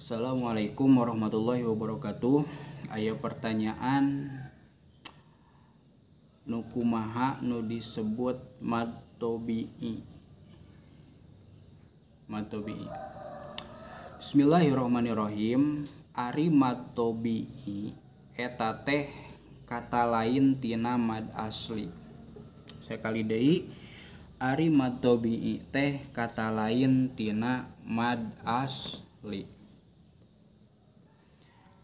Assalamualaikum warahmatullahi wabarakatuh. Ayo pertanyaan nukumaha nu disebut matobi'i. Matobi'i. Bismillahirrahmanirrahim. Ari matobi'i eta teh kata lain tina mad asli. Sekali deui ari matobi'i teh kata lain tina mad asli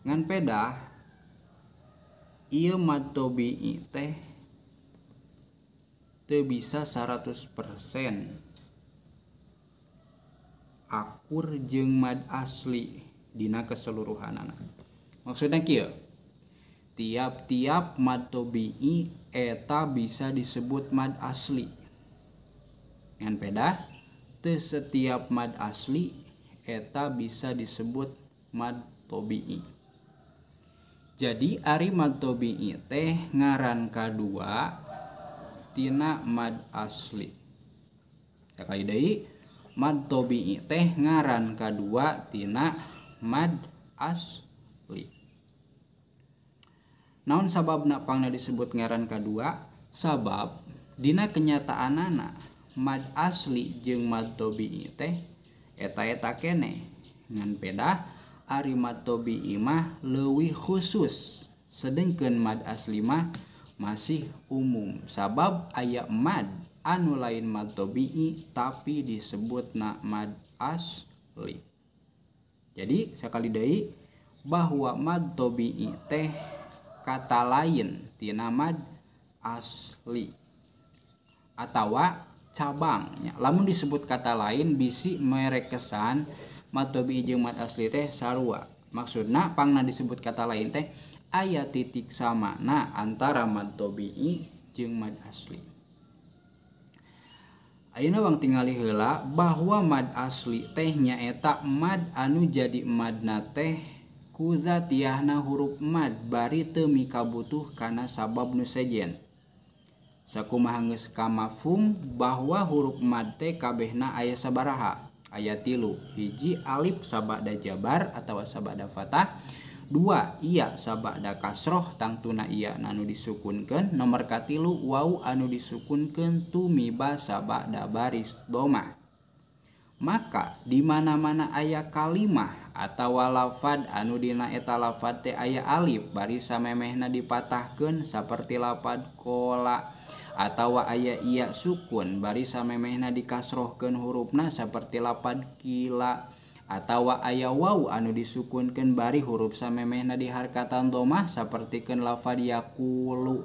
ngan peda iya matobi teh te bisa 100% akur jeng mad asli dina keseluruhan anak maksudnya kia tiap-tiap mad tobi'i eta bisa disebut mad asli Dengan peda te setiap mad asli eta bisa disebut mad tobi'i jadi Ari Matobi teh ngaran kadua tina mad asli ya kali dari mad tobi teh ngaran kadua tina mad asli naun sabab pangna disebut ngaran kadua sabab dina kenyataan anak mad asli jeng mad tobi teh eta eta kene ngan pedah ari mad tobi imah khusus sedangkan mad asli mah masih umum sabab ayat mad anu lain mad tobi'i tapi disebut na mad asli jadi sekali deui bahwa mad tobi'i teh kata lain tina mad asli atau cabangnya lamun disebut kata lain bisi merek kesan bi mad asli teh sarwa maksud na pangan disebut kata lain teh ayaah titik sama na antara madtobii mad asli Aunaang tinggal hela bahwa mad asli tehnya etak mad anu jadi madna teh kuza tiahna huruf mad bari temika butuh karena sabab nusejen sakku mahanges kamafung bahwa huruf mad teh kabeh na aya sa baraha ayat tilu hiji alif sabada jabar atau sabada fatah dua iya sabada kasroh tangtuna iya nanu disukunkan nomor katilu wau anu disukunkan tumiba sabada baris doma maka di mana mana ayat kalimah atau lafad anu dina eta lafad teh aya alif bari samemehna dipatahkan seperti lapad kola atau aya ia sukun bari samemehna dikasrohkan hurufna seperti lapan kila Atau aya wau anu disukunkan bari huruf samemehna di harkatan domah sepertiken lafadiakulu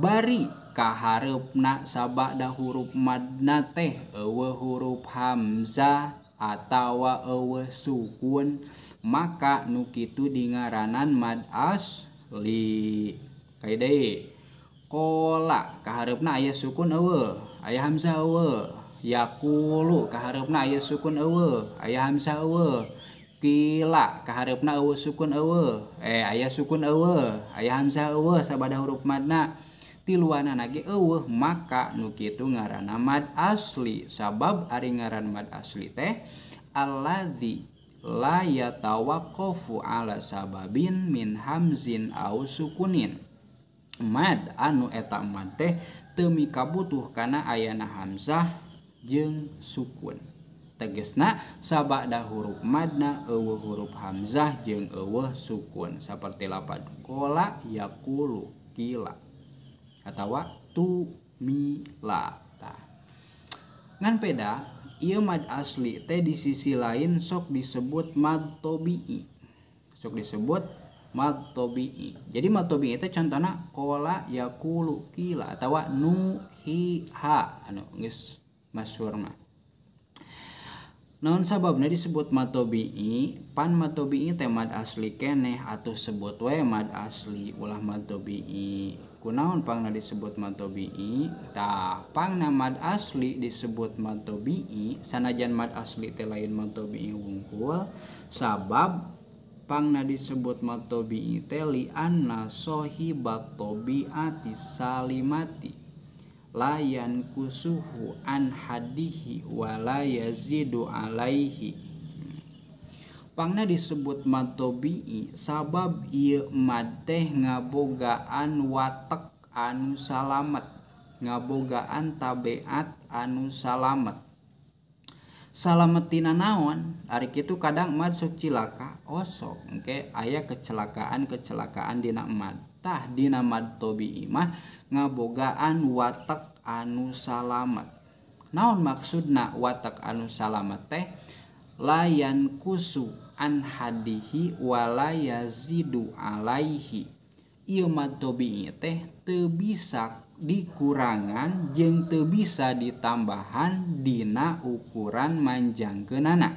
bari kaharepna sabakda huruf madna teh ewe huruf hamzah atawa ewe sukun maka nukitu di ngaranan mad asli kaidai kola kaharupna ayah sukun awa ayah hamzah awa yakulu kaharepna ayah sukun awa ayah hamzah awa kila kaharupna awa sukun awa eh ayah sukun awa ayah hamzah awa sabada huruf madna tiluana nage awa maka nukitu ngaran mad asli sabab ari ngaran mad asli teh alladzi la yatawakofu ala sababin min hamzin au sukunin mad anu eta mad teh temi kabutuh kana ayana Hamzah jeng sukun tegesna dah huruf madna eueuh huruf hamzah jeng eueuh sukun seperti lapan kola yakulu kila atau tu mila ngan peda ieu mad asli teh di sisi lain sok disebut mad tobi'i sok disebut matobi'i jadi matobi'i itu contohnya kola yakulu kila atau nuhiha anu geus masyhur mah Naon sebut disebut matobi'i pan matobi'i teh mad asli keneh atau sebut we mad asli ulah matobi'i kunaon pangna disebut matobi'i tah pangna mad asli disebut matobi'i sanajan mad asli teh lain matobi'i wungkul sabab pangna disebut matobi iteli anna sohibat ati salimati layan kusuhu an hadihi wala yazidu alaihi pangna disebut matobi sabab ieu mad teh ngabogaan watek anu salamet ngabogaan tabeat anu salamet salametina naon Ari itu kadang emad sok cilaka osok oke ayaah kecelakaan kecelakaan dinamantah dinamad tobi imah ngabogaan watak anu salamet naon maksudna watak anu salamet teh layan kusu an hadihi walayazidu alaihi Imat tobi teh te bisa dikurangan jeng te bisa ditambahan Dina ukuran manjang manjangkenana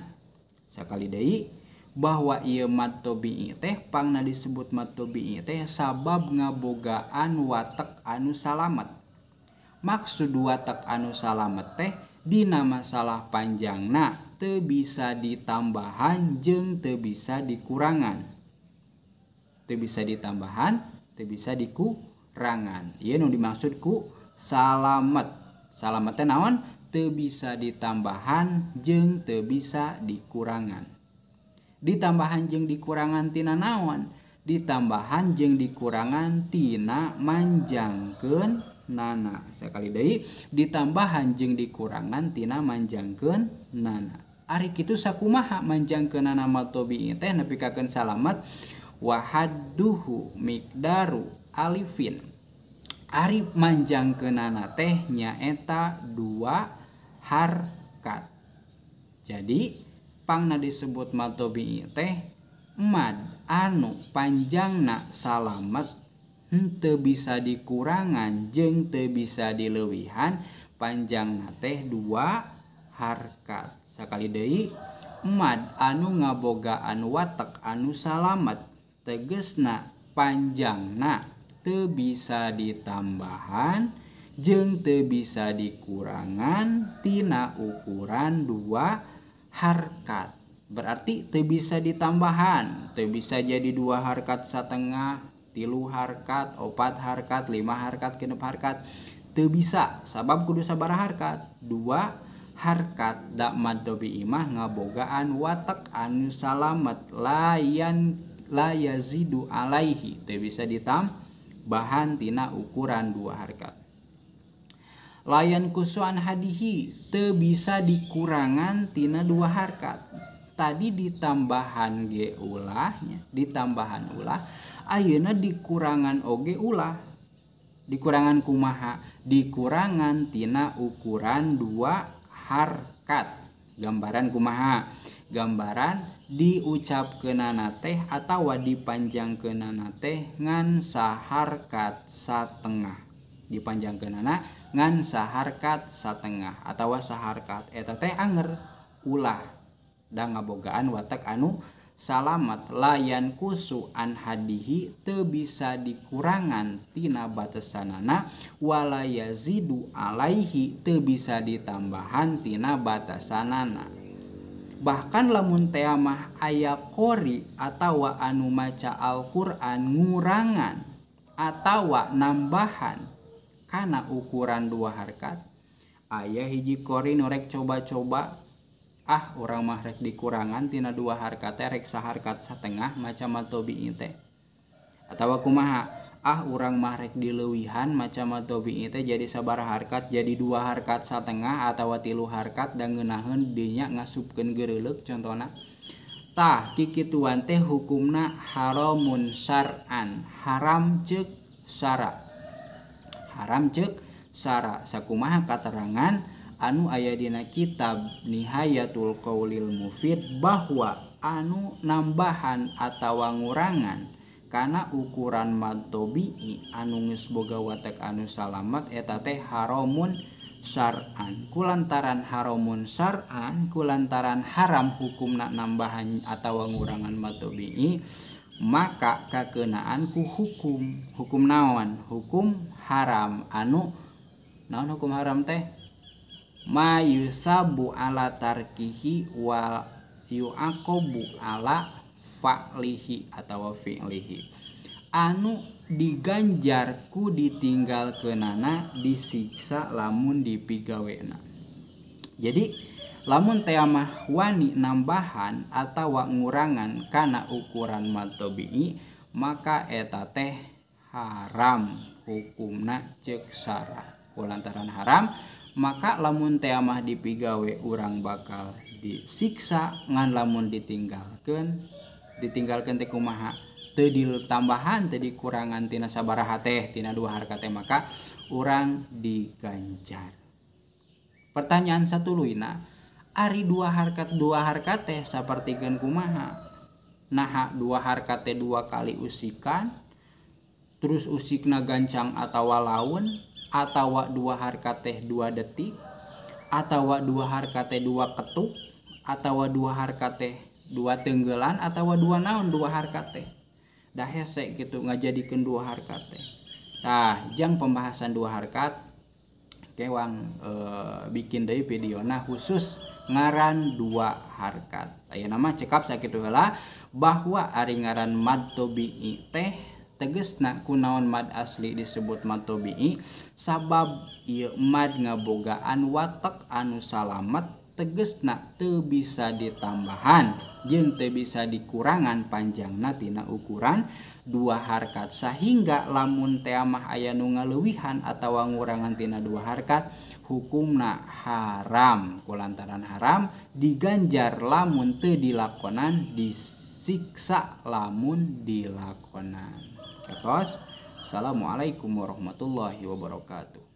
sekali Dei bahwa ia matobi teh pangna disebut matobi teh sabab ngabogaan watak anu salamet maksud watak anu salamet teh Dina masalah na te bisa ditambahan jeng te bisa dikurangan te bisa ditambahan te bisa diku Y dimaksudku salamet salametnawan bisa ditambahan jeng bisa dikurangan diambaan jeng dikurangan Tina nawan diambahan jeng dikurangan Tina manjang ke nana saya sekali De diambaan jeng dikurangan Tina manjang ke nana A itu saku maha manjang kenana tobi tehken salametwahad duhu midau alifin Arif manjang ke nana tehnya eta dua harkat jadi pangna disebut matobi teh mad anu panjangna salamet te bisa dikurangan jeng te bisa dilewihan panjang teh dua harkat Sekali deui mad anu ngabogaan watak anu salamet tegesna panjangna te bisa ditambahan jeng te bisa dikurangan tina ukuran dua harkat berarti te bisa ditambahan te bisa jadi dua harkat setengah tilu harkat opat harkat lima harkat genep harkat te bisa sabab kudu sabar harkat dua harkat dak madobi imah ngabogaan watak anu salamet layan layazidu alaihi te bisa ditam bahan tina ukuran dua harkat layan kusuan hadihi te bisa dikurangan tina dua harkat tadi ditambahan ge ulahnya ditambahan ulah ayana dikurangan oge ulah dikurangan kumaha dikurangan tina ukuran dua harkat gambaran kumaha gambaran diucap ke teh atau dipanjang ke nana teh ngan saharkat satengah dipanjang ke nana ngan saharkat setengah atau saharkat eta teh anger ulah dan ngabogaan watak anu salamat layan kusu an hadihi te bisa dikurangan tina batasanana wala yazidu alaihi te bisa ditambahan tina batasanana bahkan lamun teamah aya kori atau anu maca Alquran ngurangan atau nambahan karena ukuran dua harkat ayah hiji kori norek coba-coba ah orang mahrek dikurangan tina dua harkat rek saharkat setengah macam matobi ite atau kumaha ah urang mahrek dilewihan macam tobi itu jadi sabar harkat jadi dua harkat satengah atau tilu harkat dan ngenahan dinya ngasupkan gerelek contohnya tah kikituan teh hukumna haramun syar'an haram cek sara haram cek sara sakumaha katerangan anu aya kitab nihayatul qaulil mufid bahwa anu nambahan atau ngurangan karena ukuran magtobii anungis bogawatek anu salat eta teh Haromun saranku lantaran harammun saranku lantaran haram hukumnak nambahan atau wangrangan matobii maka kekenaanku hukum hukum nawan hukum haram anu naon hukum haram teh mayyu sabu alatarkihiwala youkobu ala fa'lihi atau fi'lihi anu diganjarku ditinggal nana disiksa lamun dipigawena jadi lamun teamah wani nambahan atau ngurangan karena ukuran matobi maka eta teh haram hukumna cek sarah kulantaran haram maka lamun teamah dipigawe urang bakal disiksa ngan lamun ditinggalkan ditinggalkan tekumaha tadi tambahan tadi kurangan tina sabaraha teh tina dua harga teh maka orang diganjar pertanyaan satu luina ari dua harkat dua harkat teh seperti gan kumaha nah dua harkat teh dua kali usikan terus usikna gancang atau laun atau dua harkat teh dua detik atau dua harkat teh dua ketuk atau dua harkat teh dua tenggelan atau dua naon dua harkat teh dah hesek gitu nggak jadi dua harkat teh nah jang pembahasan dua harkat kewang e, bikin dari video nah khusus ngaran dua harkat Ayo nama cekap sakit lah bahwa ari ngaran mad tobi teh nak kunaon mad asli disebut mad tobi, sabab iya mad ngabogaan watak anu salamat nak te bisa ditambahan jeng te bisa dikurangan panjangna tina ukuran dua harkat sehingga lamun teamah aya nu ngalewihan atau ngurangan tina dua harkat hukumna haram kulantaran haram diganjar lamun te dilakonan disiksa lamun dilakonan Ketos Assalamualaikum warahmatullahi wabarakatuh